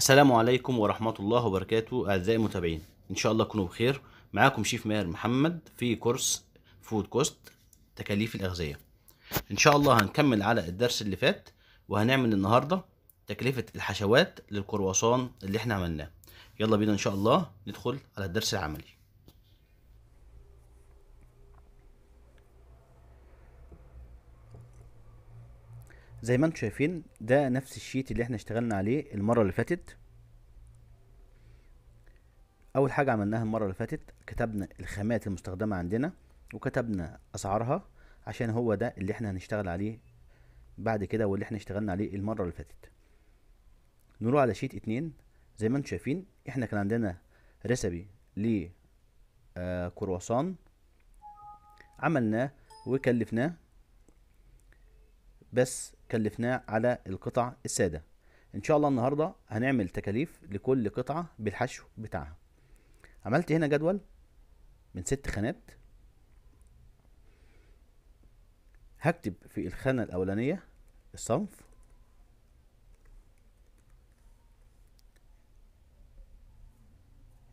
السلام عليكم ورحمة الله وبركاته أعزائي المتابعين إن شاء الله تكونوا بخير معاكم شيف ماهر محمد في كورس فود كوست تكاليف الأغذية إن شاء الله هنكمل على الدرس اللي فات وهنعمل النهاردة تكلفة الحشوات للكرواسون اللي إحنا عملناه يلا بينا إن شاء الله ندخل على الدرس العملي زي ما انتم شايفين ده نفس الشيت اللي احنا اشتغلنا عليه المره اللي فاتت اول حاجه عملناها المره اللي فاتت كتبنا الخامات المستخدمه عندنا وكتبنا اسعارها عشان هو ده اللي احنا هنشتغل عليه بعد كده واللي احنا اشتغلنا عليه المره اللي فاتت نروح على شيت اتنين زي ما انتم شايفين احنا كان عندنا ريسبي ل آه، كرواسون عملناه وكلفناه بس كلفناه على القطع الساده ان شاء الله النهارده هنعمل تكاليف لكل قطعه بالحشو بتاعها عملت هنا جدول من ست خانات هكتب في الخانه الاولانيه الصنف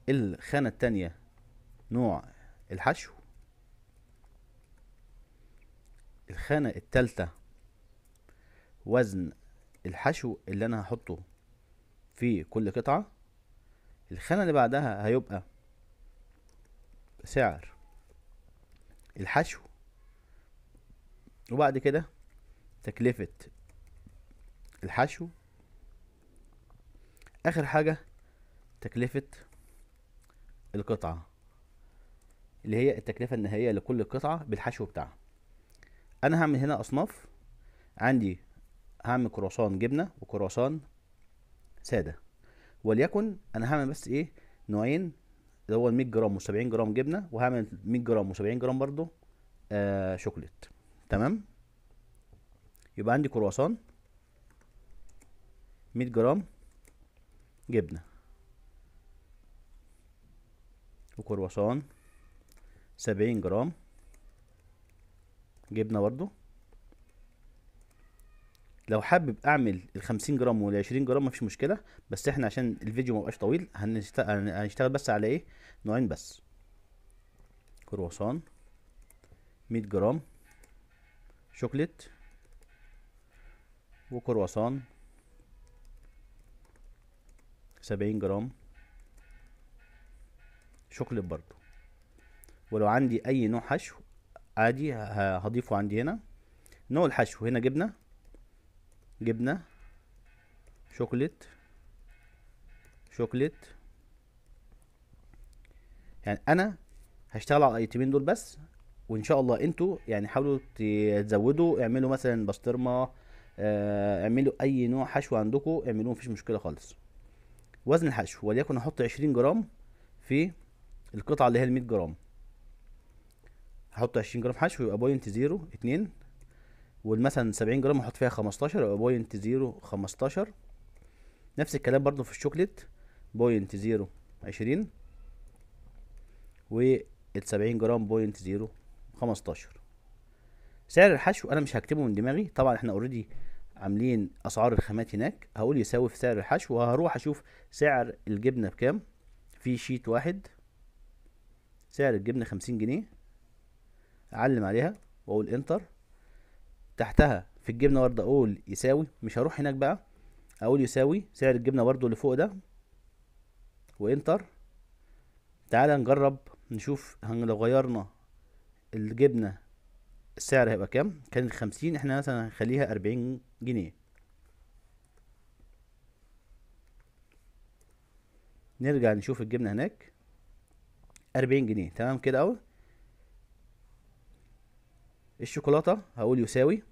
الخانه التانيه نوع الحشو الخانه التالته وزن الحشو اللي انا هحطه في كل قطعة الخانة اللي بعدها هيبقى سعر الحشو وبعد كده تكلفة الحشو اخر حاجة تكلفة القطعة اللي هي التكلفة النهائية لكل قطعة بالحشو بتاعها انا هعمل هنا اصناف عندي هعمل كرواسون جبنه وكرواسون ساده وليكن انا هعمل بس ايه نوعين اللي هو 100 جرام و70 جرام جبنه وهعمل 100 جرام و70 جرام برضو آه شوكليت تمام يبقى عندي كرواسون 100 جرام جبنه وكرواسون 70 جرام جبنه برضو لو حابب اعمل ال 50 جرام وال 20 جرام مفيش مشكله بس احنا عشان الفيديو ما يبقاش طويل هنشتغل هنشتغل بس على ايه نوعين بس كرواسون 100 جرام شوكليت وكرواسون 70 جرام شوكليت برضو ولو عندي اي نوع حشو عادي هضيفه عندي هنا نوع الحشو هنا جبنه جبنة شوكليت شوكليت يعني انا هشتغل على الايتمين دول بس وان شاء الله انتوا يعني حاولوا تزودوا اعملوا مثلا بسطرمه آه، اعملوا اي نوع حشو عندكم اعملوه مفيش مشكله خالص وزن الحشو وليكن احط عشرين جرام في القطعه اللي هي المية جرام هحط عشرين جرام حشو يبقى بوينت زيرو اتنين والمثلا 70 جرام احط فيها 15 يبقى بوينت زيرو 15 نفس الكلام برضو في الشوكليت بوينت زيرو 20 وال 70 جرام بوينت زيرو 15 سعر الحشو انا مش هكتبه من دماغي طبعا احنا اوريدي عاملين اسعار الخامات هناك هقول يساوي في سعر الحشو وهروح اشوف سعر الجبنه بكام في شيت واحد سعر الجبنه 50 جنيه اعلم عليها واقول انتر تحتها في الجبنه برده اقول يساوي مش هروح هناك بقى اقول يساوي سعر الجبنه برده اللي فوق ده وانتر تعالى نجرب نشوف لو غيرنا الجبنه السعر هيبقى كام كانت خمسين احنا مثلا هنخليها اربعين جنيه نرجع نشوف الجبنه هناك اربعين جنيه تمام كده اهو الشوكولاته هقول يساوي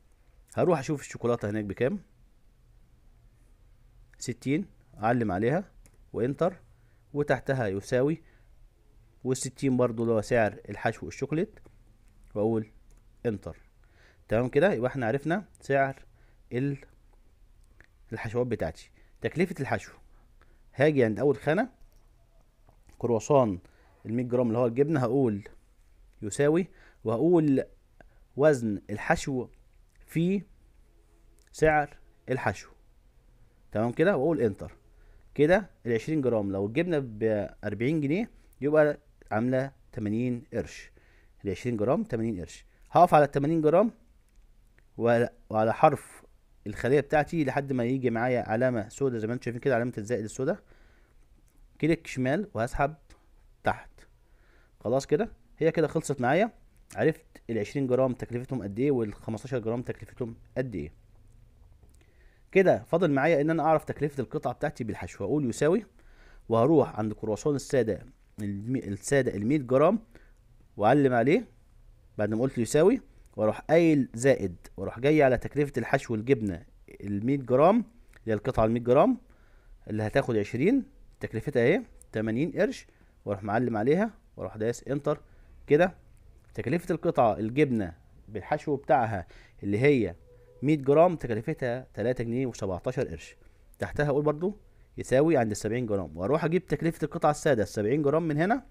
هروح اشوف الشوكولاته هناك بكام ستين اعلم عليها وانتر وتحتها يساوي والستين برضو اللي هو سعر الحشو الشوكولات واقول انتر تمام كده يبقى احنا عرفنا سعر الحشوات بتاعتي تكلفة الحشو هاجي عند اول خانة كرواسون المية جرام اللي هو الجبنة هقول يساوي وهقول وزن الحشو في سعر الحشو تمام كده واقول انتر كده العشرين جرام لو الجبنة بأربعين جنيه يبقى عاملة تمانين قرش العشرين جرام تمانين قرش هقف على التمانين جرام وعلى حرف الخلية بتاعتي لحد ما يجي معايا علامة سودا زي ما انتم شايفين كده علامة الزائد السودا كليك شمال وهسحب تحت خلاص كده هي كده خلصت معايا عرفت ال 20 جرام تكلفتهم قد ايه وال 15 جرام تكلفتهم قد ايه كده فاضل معايا ان انا اعرف تكلفه القطعه بتاعتي بالحشو هقول يساوي وهروح عند كرواسون الساده الساده ال 100 جرام واعلم عليه بعد ما قلت يساوي واروح قايل زائد واروح جاي على تكلفه الحشو الجبنه ال 100 جرام اللي هي القطعه ال 100 جرام اللي هتاخد 20 تكلفتها اهي 80 قرش واروح معلم عليها واروح داس انتر كده تكلفه القطعه الجبنه بالحشو بتاعها اللي هي 100 جرام تكلفتها 3 جنيه و17 قرش تحتها اقول برضو يساوي عند ال 70 جرام واروح اجيب تكلفه القطعه الساده ال 70 جرام من هنا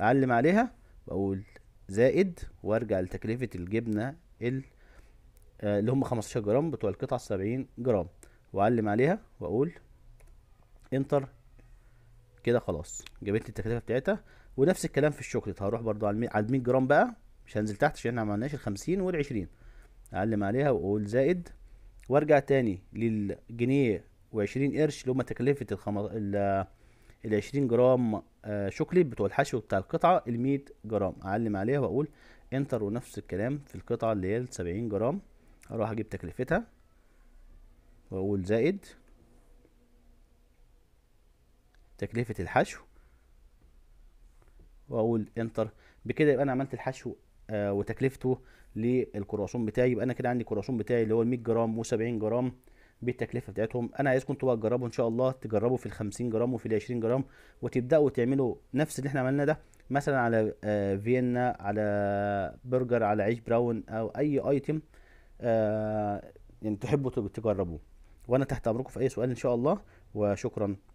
اعلم عليها واقول زائد وارجع لتكلفه الجبنه ال آه، اللي هم 15 جرام بتوع القطعه ال 70 جرام واعلم عليها واقول انتر كده خلاص جابت لي التكلفه بتاعتها ونفس الكلام في الشوكليت هروح برضو على ال 100 جرام بقى مش هنزل تحت عشان احنا ما عملناش ال 50 وال 20 اعلم عليها واقول زائد وارجع تاني للجنيه و20 قرش اللي هما تكلفه ال ال 20 جرام آه، شوكليت بتوع الحشو بتاع القطعه ال 100 جرام اعلم عليها واقول انتر ونفس الكلام في القطعه اللي هي ال 70 جرام اروح اجيب تكلفتها واقول زائد تكلفه الحشو واقول انتر بكده يبقى انا عملت الحشو آه، وتكلفته للكرواسون بتاعي يبقى انا كده عندي الكرواسون بتاعي اللي هو ال 100 جرام و70 جرام بالتكلفه بتاعتهم انا عايزكم انتوا بقى تجربوا ان شاء الله تجربوا في ال 50 جرام وفي ال 20 جرام وتبداوا تعملوا نفس اللي احنا عملناه ده مثلا على آه، فيينا على برجر على عيش براون او اي ايتم آه، يعني تحبوا تجربوه وانا تحت امركم في اي سؤال ان شاء الله وشكرا